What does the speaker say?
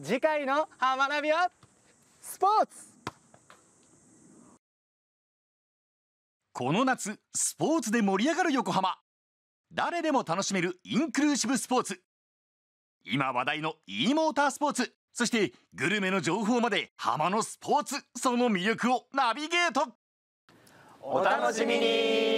次回の「浜ナビ」はスポーツこの夏スポーツで盛り上がる横浜誰でも楽しめるインクルーシブスポーツ今話題の e モータースポーツそしてグルメの情報まで浜のスポーツその魅力をナビゲートお楽しみに